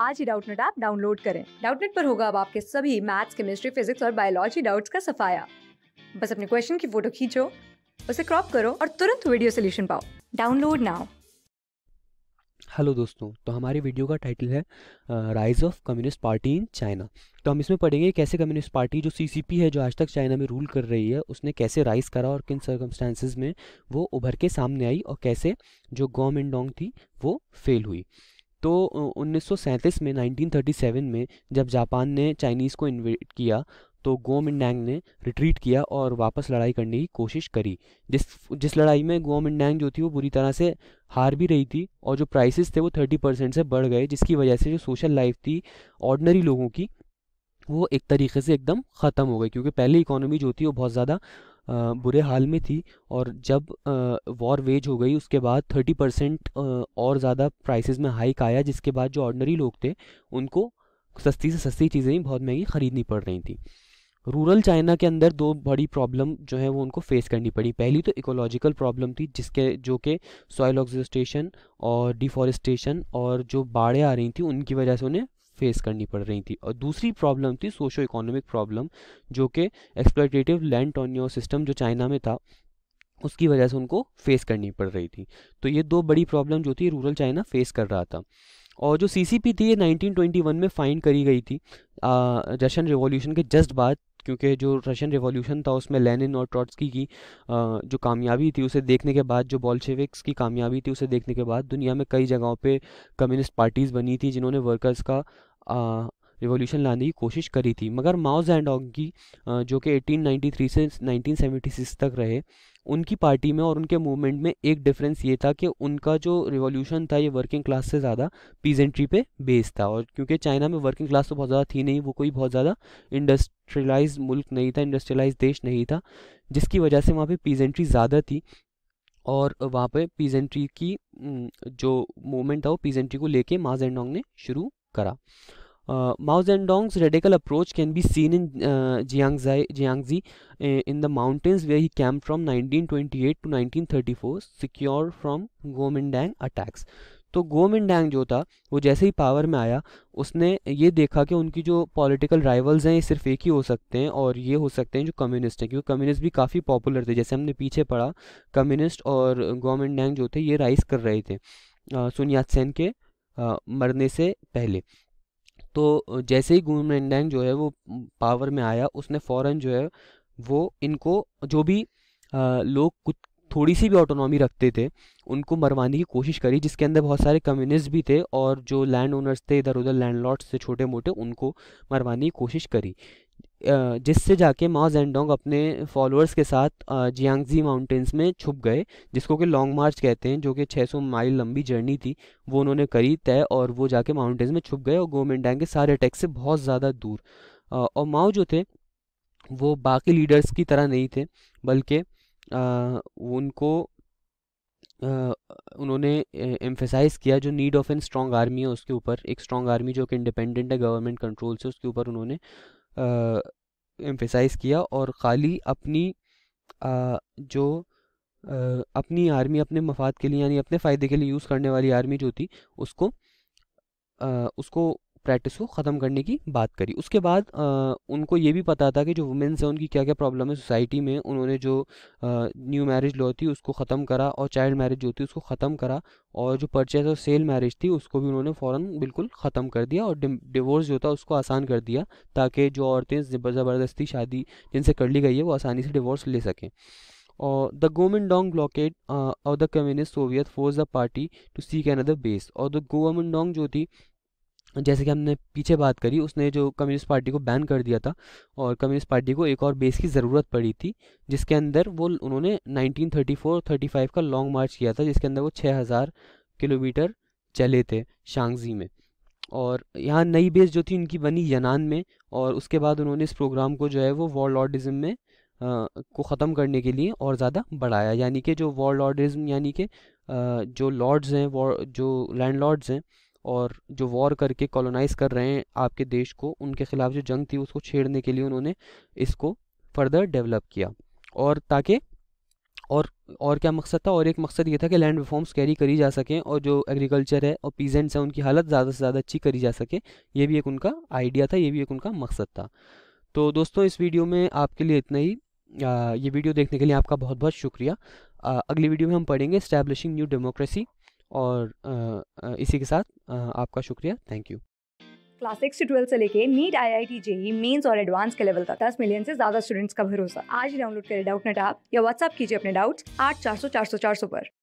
आज ही Doubtnut app download करें डाउटनेट पर होगा अब आपके सभी मैथ्स केमिस्ट्री फिजिक्स और बायोलॉजी डाउट्स का सफाया बस अपने क्वेश्चन की फोटो खींचो उसे क्रॉप करो और तुरंत वीडियो सोल्यूशन पाओ डाउनलोड नाउ हेलो दोस्तों तो हमारी वीडियो का टाइटल है rise of communist party in China तो हम इसमें पढ़ेंगे कैसे कम्युनिस्ट पार्टी जो सीसीपी है जो आज तक चाइना में रूल कर रही है उसने कैसे राइज करा और किन सर्कमस्टांसिस में वो उभर के सामने आई और कैसे जो गवर्नमेंट डोंग थी वो फेल हुई तो उन्नीस में 1937 में जब जापान ने चाइनीज़ को इन्वेट किया तो मिंडैंग ने रिट्रीट किया और वापस लड़ाई करने की कोशिश करी जिस जिस लड़ाई में मिंडैंग जो थी वो बुरी तरह से हार भी रही थी और जो प्राइसेस थे वो थर्टी परसेंट से बढ़ गए जिसकी वजह से जो सोशल लाइफ थी ऑर्डनरी लोगों की वो एक तरीके से एकदम ख़त्म हो गई क्योंकि पहले इकोनॉमी जो थी वो बहुत ज़्यादा बुरे हाल में थी और जब वॉर वेज हो गई उसके बाद थर्टी परसेंट और ज़्यादा प्राइसेस में हाइक आया जिसके बाद जो ऑर्डनरी लोग थे उनको सस्ती से सस्ती चीज़ें ही बहुत महंगी ख़रीदनी पड़ रही थी रूरल चाइना के अंदर दो बड़ी प्रॉब्लम जो है वो उनको फेस करनी पड़ी पहली तो इकोलॉजिकल प्रॉब्लम थी जिसके जो कि सॉयल ऑक्सीस्टेशन और डिफॉरेस्टेशन और जो बाढ़ें आ रही थी उनकी वजह से उन्हें फेस करनी पड़ रही थी और दूसरी प्रॉब्लम थी सोशो इकोनॉमिक प्रॉब्लम जो कि एक्सप्लॉयटेटिव लैंड टोनियो सिस्टम जो चाइना में था उसकी वजह से उनको फेस करनी पड़ रही थी तो ये दो बड़ी प्रॉब्लम जो थी रूरल चाइना फेस कर रहा था और जो सीसीपी थी ये 1921 में फाइंड करी गई थी रशियन रिवॉल्यूशन के जस्ट बाद क्योंकि जो रशियन रिवॉल्यूशन था उसमें लेनिन और ट्रॉट्सकी की जो कामयाबी थी उसे देखने के बाद जो बॉल्शेविक्स की कामयाबी थी उसे देखने के बाद दुनिया में कई जगहों पे कम्युनिस्ट पार्टीज़ बनी थी जिन्होंने वर्कर्स का रिवॉल्यूशन लाने की कोशिश करी थी मगर माओ जैंडोंग की जो कि 1893 से 1976 तक रहे उनकी पार्टी में और उनके मूवमेंट में एक डिफरेंस ये था कि उनका जो रिवॉल्यूशन था ये वर्किंग क्लास से ज़्यादा पीजेंट्री पे बेस्ड था और क्योंकि चाइना में वर्किंग क्लास तो बहुत ज़्यादा थी नहीं वो कोई बहुत ज़्यादा इंडस्ट्रियलाइज मुल्क नहीं था इंडस्ट्रियलाइज देश नहीं था जिसकी वजह से वहाँ पर पीजेंट्री ज़्यादा थी और वहाँ पर पीजेंट्री की जो मूवमेंट था वो पीजेंट्री को लेके माजेंडोंग ने शुरू करा Uh, Mao Zedong's radical approach can be seen in the mountains वे ही camp from nineteen twenty eight to nineteen thirty four secure from from Dang attacks तो डैंग जो था वो जैसे ही पावर में आया उसने ये देखा कि उनकी जो पॉलिटिकल राइवल्स हैं ये सिर्फ एक ही हो सकते हैं और ये हो सकते हैं जो कम्युनिस्ट हैं क्योंकि कम्युनिस्ट भी काफ़ी पॉपुलर थे जैसे हमने पीछे पढ़ा कम्युनिस्ट और डैंग जो थे ये राइज कर रहे थे सुनियात uh, सेन के uh, मरने से पहले तो जैसे ही गुमेंडांग जो है वो पावर में आया उसने फ़ौरन जो है वो इनको जो भी लोग कुछ थोड़ी सी भी ऑटोनॉमी रखते थे उनको मरवाने की कोशिश करी जिसके अंदर बहुत सारे कम्युनिस्ट भी थे और जो लैंड ओनर्स थे इधर उधर लैंड लॉर्ड्स थे छोटे मोटे उनको मरवाने की कोशिश करी जिससे जाके माओ जेंडोंग अपने फॉलोअर्स के साथ जियांगजी माउंटेन्स में छुप गए जिसको कि लॉन्ग मार्च कहते हैं जो कि 600 माइल लंबी जर्नी थी वो उन्होंने करी तय और वो जाके माउंटेन्स में छुप गए और गोमेंडांग के सारे अटैक से बहुत ज़्यादा दूर और माओ जो थे वो बाकी लीडर्स की तरह नहीं थे बल्कि उनको Uh, उन्होंने एम्फेसाइज किया जो need of an strong army है उसके ऊपर एक स्ट्रॉन्ग आर्मी जो कि इंडिपेंडेंट है गवर्नमेंट कंट्रोल से उसके ऊपर उन्होंने एम्फेसाइज किया और खाली अपनी आ, जो आ, अपनी आर्मी अपने मफाद के लिए यानी अपने फ़ायदे के लिए यूज़ करने वाली आर्मी जो थी उसको आ, उसको प्रैक्टिस को ख़त्म करने की बात करी उसके बाद आ, उनको ये भी पता था कि जो वुमेंस हैं उनकी क्या क्या प्रॉब्लम है सोसाइटी में उन्होंने जो न्यू मैरिज लॉ थी उसको ख़त्म करा और चाइल्ड मैरिज जो थी उसको ख़त्म करा और जो परचेज और सेल मैरिज थी उसको भी उन्होंने फ़ौरन बिल्कुल ख़त्म कर दिया और डिवोर्स जो था उसको आसान कर दिया ताकि जो औरतें ज़बरदस्ती शादी जिनसे कर ली गई है वो आसानी से डिवोर्स ले सकें और द डोंग ब्लॉकेट और the communist Soviet force the party to seek another base और द डोंग जो थी जैसे कि हमने पीछे बात करी उसने जो कम्युनिस्ट पार्टी को बैन कर दिया था और कम्युनिस्ट पार्टी को एक और बेस की ज़रूरत पड़ी थी जिसके अंदर वो उन्होंने 1934-35 का लॉन्ग मार्च किया था जिसके अंदर वो 6000 किलोमीटर चले थे शांगजी में और यहाँ नई बेस जो थी उनकी बनी यनान में और उसके बाद उन्होंने इस प्रोग्राम को जो है वो वॉर में आ, को ख़त्म करने के लिए और ज़्यादा बढ़ाया यानी कि जो वॉर यानी कि जो लॉर्ड्स हैं वॉर जो लैंड हैं और जो वॉर करके कॉलोनाइज कर रहे हैं आपके देश को उनके ख़िलाफ़ जो जंग थी उसको छेड़ने के लिए उन्होंने इसको फर्दर डेवलप किया और ताकि और और क्या मकसद था और एक मकसद ये था कि लैंड रिफॉर्म्स कैरी करी जा सकें और जो एग्रीकल्चर है और पीजेंट्स हैं उनकी हालत ज़्यादा से ज़्यादा अच्छी करी जा सके ये भी एक उनका आइडिया था ये भी एक उनका मकसद था तो दोस्तों इस वीडियो में आपके लिए इतना ही आ, ये वीडियो देखने के लिए आपका बहुत बहुत शुक्रिया आ, अगली वीडियो में हम पढ़ेंगे इस्टेब्लिशिंग न्यू डेमोक्रेसी और इसी के साथ आपका शुक्रिया थैंक यू क्लास सिक्स से ट्वेल्थ से लेके NEET I I T JEE mains और एडवांस के लेवल तक दस मिलियन से ज्यादा स्टूडेंट्स का भरोसा आज डाउनलोड करें डाउट नेट ऐप या व्हाट्सअप कीजिए अपने डाउट्स आठ चार सौ चार सौ चार सौ पर